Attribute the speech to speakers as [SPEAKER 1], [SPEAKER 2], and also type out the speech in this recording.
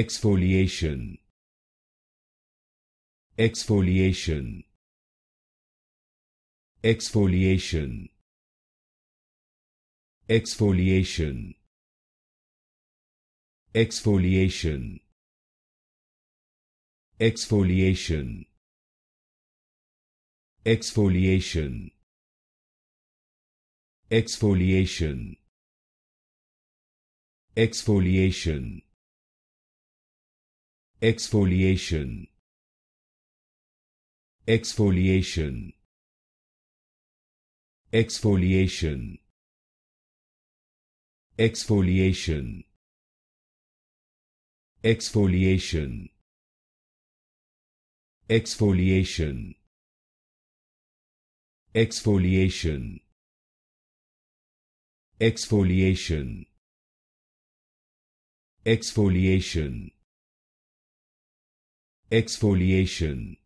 [SPEAKER 1] exfoliation exfoliation exfoliation exfoliation exfoliation exfoliation exfoliation exfoliation exfoliation exfoliation exfoliation exfoliation exfoliation exfoliation exfoliation exfoliation exfoliation exfoliation Exfoliation